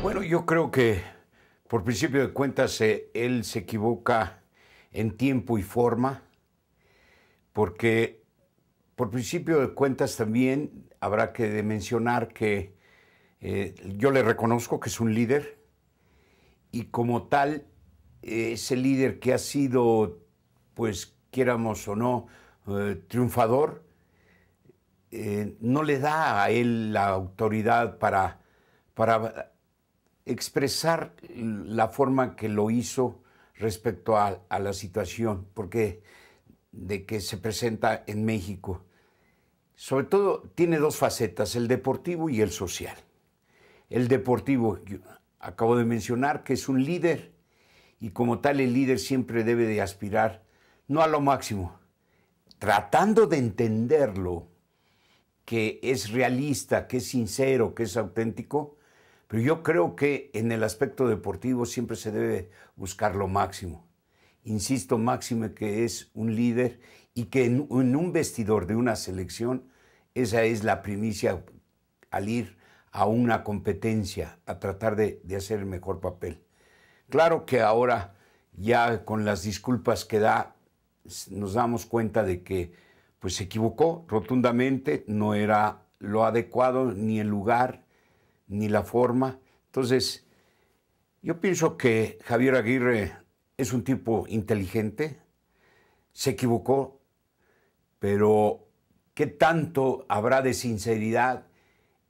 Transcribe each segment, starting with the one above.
Bueno, yo creo que por principio de cuentas eh, él se equivoca en tiempo y forma, porque por principio de cuentas también habrá que mencionar que eh, yo le reconozco que es un líder y como tal ese líder que ha sido, pues quiéramos o no, eh, triunfador, eh, no le da a él la autoridad para, para expresar la forma que lo hizo respecto a, la situación porque de que se presenta en México. Sobre todo tiene dos facetas, el deportivo y el social. El deportivo, acabo de mencionar que es un líder y como tal el líder siempre debe de aspirar, no a lo máximo, tratando de entenderlo, que es realista, que es sincero, que es auténtico, pero yo creo que en el aspecto deportivo siempre se debe buscar lo máximo. Insisto, Máximo, que es un líder y que en, un vestidor de una selección, esa es la primicia al ir a una competencia, a tratar de hacer el mejor papel. Claro que ahora ya con las disculpas que da nos damos cuenta de que pues se equivocó rotundamente, no era lo adecuado ni el lugar ni la forma. Entonces, yo pienso que Javier Aguirre es un tipo inteligente, se equivocó, pero ¿qué tanto habrá de sinceridad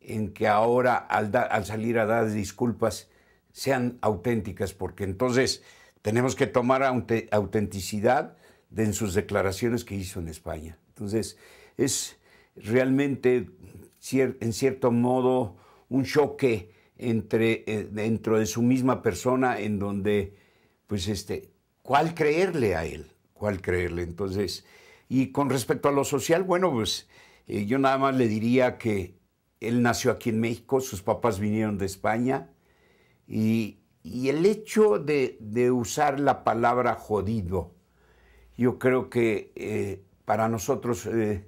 en que ahora al, al salir a dar disculpas sean auténticas, porque entonces tenemos que tomar autenticidad de en sus declaraciones que hizo en España. Entonces, es realmente, en cierto modo, un choque entre, eh, dentro de su misma persona en donde, pues, este, ¿cuál creerle a él? ¿Cuál creerle? Entonces, y con respecto a lo social, bueno, pues eh, yo nada más le diría que él nació aquí en México, sus papás vinieron de España, y, el hecho de, usar la palabra jodido, yo creo que eh, para nosotros, eh,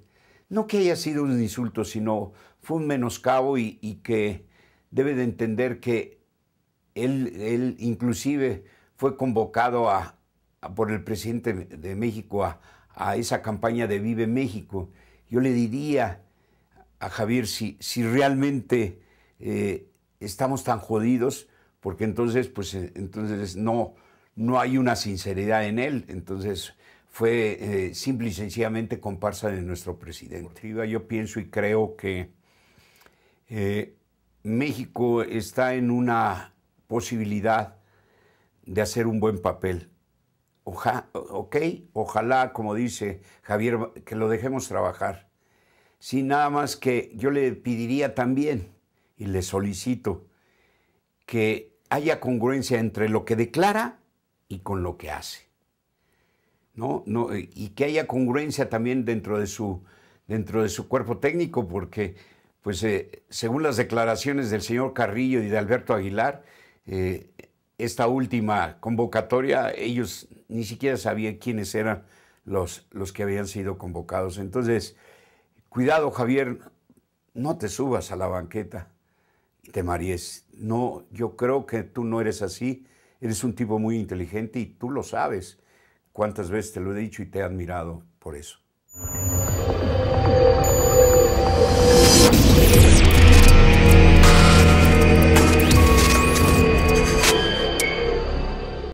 no que haya sido un insulto, sino fue un menoscabo y, que debe de entender que él, inclusive fue convocado por el presidente de México a, esa campaña de Vive México. Yo le diría a Javier si, realmente eh, estamos tan jodidos, porque entonces, pues, eh, entonces no, no hay una sinceridad en él. Entonces fue eh, simple y sencillamente comparsa de nuestro presidente. Yo pienso y creo que eh, México está en una posibilidad de hacer un buen papel. Oja, ok, ojalá, como dice Javier, que lo dejemos trabajar. Sin nada más que yo le pediría también y le solicito que haya congruencia entre lo que declara y con lo que hace. ¿No? y que haya congruencia también dentro de su, dentro de su cuerpo técnico, porque pues, eh, según las declaraciones del señor Carrillo y de Alberto Aguilar, eh, esta última convocatoria, ellos ni siquiera sabían quiénes eran los, los que habían sido convocados. Entonces, cuidado Javier, no te subas a la banqueta. Te maries. No, yo creo que tú no eres así. Eres un tipo muy inteligente y tú lo sabes. Cuántas veces te lo he dicho y te he admirado por eso.